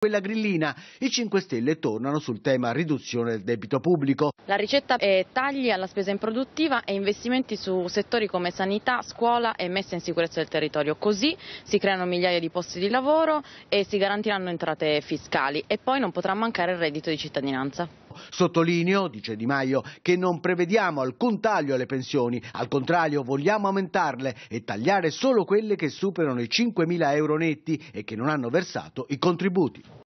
quella grillina. I 5 Stelle tornano sul tema riduzione del debito pubblico. La ricetta è tagli alla spesa improduttiva e investimenti su settori come sanità, scuola e messa in sicurezza del territorio. Così si creano migliaia di posti di lavoro e si garantiranno entrate fiscali e poi non potrà mancare il reddito di cittadinanza purtroppo. Sottolineo, dice Di Maio, che non prevediamo alcun taglio alle pensioni, al contrario vogliamo aumentarle e tagliare solo quelle che superano i 5.000 euro netti e che non hanno versato i contributi.